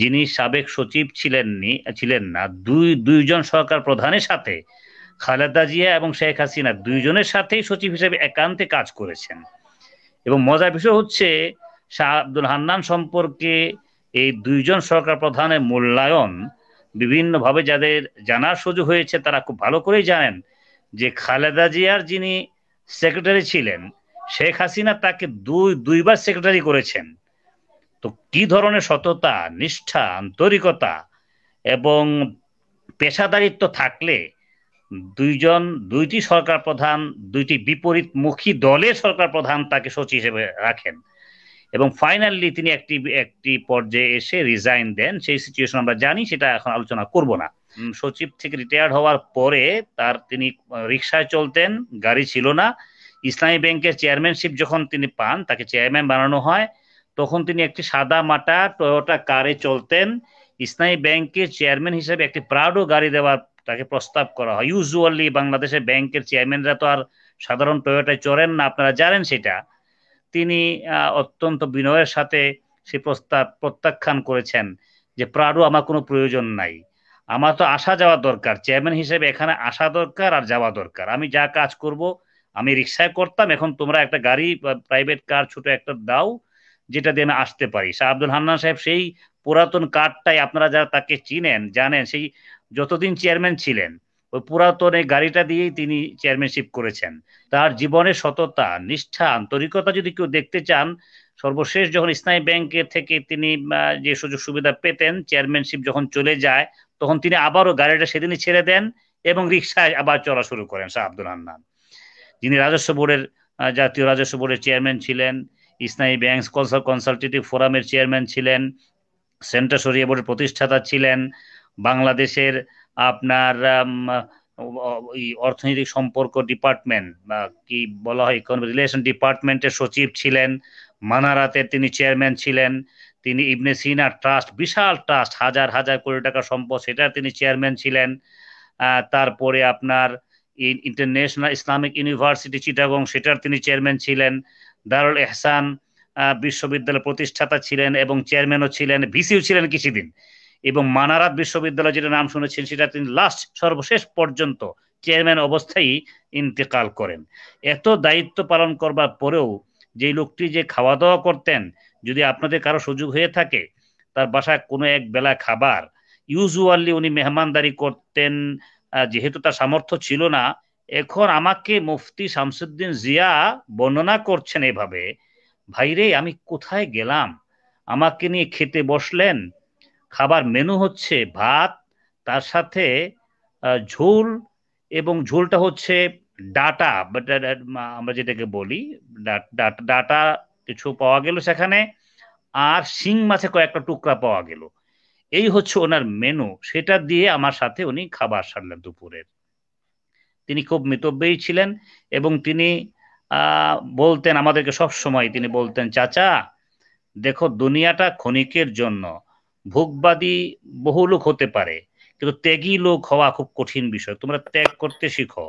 যিনি সাবেক সচিব ছিলেন ছিলেন না দুই দুইজন সরকার প্রধানের সাথে খালেদা জিয়া এবং শেখ হাসিনা দুইজনের সাথেই সচিব হিসেবে একান্তে কাজ করেছেন এবং মজার বিষয় হচ্ছে শাহ আব্দুল হান্নান সম্পর্কে এই দুইজন সরকার প্রধানের মূল্যায়ন বিভিন্নভাবে যাদের জানার সুযোগ হয়েছে তারা খুব ভালো করেই জানেন যে খালেদা জিয়ার যিনি সেক্রেটারি ছিলেন শেখ হাসিনা তাকে দুই দুইবার সেক্রেটারি করেছেন তো কি ধরনের সততা নিষ্ঠা আন্তরিকতা এবং পেশাদারিত্ব থাকলে দুইজন দুইটি সরকার প্রধান দুইটি বিপরীতমুখী দলের সরকার প্রধান তাকে সচিব হিসেবে রাখেন এবং ফাইনালি তিনি একটি একটি পর্যায়ে এসে রিজাইন দেন সেই সিচুয়েশন আমরা জানি সেটা এখন আলোচনা করব না সচিব থেকে রিটায়ার্ড হওয়ার পরে তার তিনি রিক্সায় চলতেন গাড়ি ছিল না ইসলামী ব্যাংকের চেয়ারম্যানশিপ যখন তিনি পান তাকে চেয়ারম্যান বানানো হয় তখন তিনি একটি সাদা মাটা টয়োটা কারে চলতেন ইসলামী ব্যাংকের চেয়ারম্যান হিসেবে একটি প্রাউডও গাড়ি দেওয়ার তাকে প্রস্তাব করা হয় ইউজুয়ালি বাংলাদেশে ব্যাংকের চেয়ারম্যানরা তো আর সাধারণ টয়োটায় চড়েন না আপনারা জানেন সেটা তিনি অত্যন্ত বিনয়ের সাথে সে প্রস্তাব প্রত্যাখ্যান করেছেন যে প্রাডু আমার কোনো প্রয়োজন নাই আমার তো আসা যাওয়া দরকার চেয়ারম্যান হিসেবে এখানে আসা দরকার আর যাওয়া দরকার আমি যা কাজ করব আমি রিক্সায় করতাম এখন তোমরা একটা গাড়ি প্রাইভেট কার ছোট একটা দাও যেটা দিয়ে আমি আসতে পারি শাহ আব্দুল হান্নান সাহেব সেই পুরাতন কার্ডটাই আপনারা যারা তাকে চিনেন জানেন সেই যতদিন চেয়ারম্যান ছিলেন ওই পুরাতন এই গাড়িটা দিয়েই তিনি চেয়ারম্যানশিপ করেছেন তার জীবনের সততা নিষ্ঠা আন্তরিকতা যদি কেউ দেখতে চান সর্বশেষ যখন ইসলামী ব্যাংকের থেকে তিনি যে সুযোগ সুবিধা পেতেন চেয়ারম্যানশিপ যখন চলে যায় তখন তিনি আবারও গাড়িটা সেদিনই ছেড়ে দেন এবং রিক্সায় আবার চলা শুরু করেন শাহ আব্দুল হান্নান যিনি রাজস্ব বোর্ডের জাতীয় রাজস্ব বোর্ডের চেয়ারম্যান ছিলেন ইসনাই ব্যাংকস কনসালটেটিভ ফোরামের চেয়ারম্যান ছিলেন সেন্টার শরিয়া বোর্ডের প্রতিষ্ঠাতা ছিলেন বাংলাদেশের আপনার অর্থনৈতিক সম্পর্ক ডিপার্টমেন্ট বা কি বলা হয় ইকোনমিক রিলেশন ডিপার্টমেন্টের সচিব ছিলেন মানারাতের তিনি চেয়ারম্যান ছিলেন তিনি ইবনে সিনা ট্রাস্ট বিশাল ট্রাস্ট হাজার হাজার কোটি টাকা সম্পদ সেটার তিনি চেয়ারম্যান ছিলেন তারপরে আপনার ইন্টারন্যাশনাল ইসলামিক ইউনিভার্সিটি চিটাগং সেটার তিনি চেয়ারম্যান ছিলেন দারুল এহসান বিশ্ববিদ্যালয় প্রতিষ্ঠাতা ছিলেন এবং চেয়ারম্যানও ছিলেন ভিসিও ছিলেন কিছুদিন এবং মানারাত বিশ্ববিদ্যালয় যেটা নাম শুনেছেন সেটা তিনি লাস্ট সর্বশেষ পর্যন্ত চেয়ারম্যান অবস্থায় ইন্তেকাল করেন এত দায়িত্ব পালন করবার পরেও যে লোকটি যে খাওয়া দাওয়া করতেন যদি আপনাদের কারো সুযোগ হয়ে থাকে তার বাসায় কোনো এক বেলা খাবার ইউজুয়ালি উনি মেহমানদারি করতেন যেহেতু তার সামর্থ্য ছিল না এখন আমাকে মুফতি শামসুদ্দিন জিয়া বর্ণনা করছেন এভাবে ভাইরে আমি কোথায় গেলাম আমাকে নিয়ে খেতে বসলেন খাবার মেনু হচ্ছে ভাত তার সাথে ঝোল এবং ঝোলটা হচ্ছে ডাটা uh, uh, আমরা যেটাকে বলি ডাটা কিছু পাওয়া গেল সেখানে আর শিং মাছে কয়েকটা টুকরা পাওয়া গেল এই হচ্ছে ওনার মেনু সেটা দিয়ে আমার সাথে উনি খাবার সারলেন দুপুরের তিনি খুব মিতব্যয়ী ছিলেন এবং তিনি বলতেন আমাদেরকে সব সময় তিনি বলতেন চাচা দেখো দুনিয়াটা ক্ষণিকের জন্য ভোগবাদী বহু লোক হতে পারে কিন্তু ত্যাগী লোক হওয়া খুব কঠিন বিষয় তোমরা ত্যাগ করতে শিখো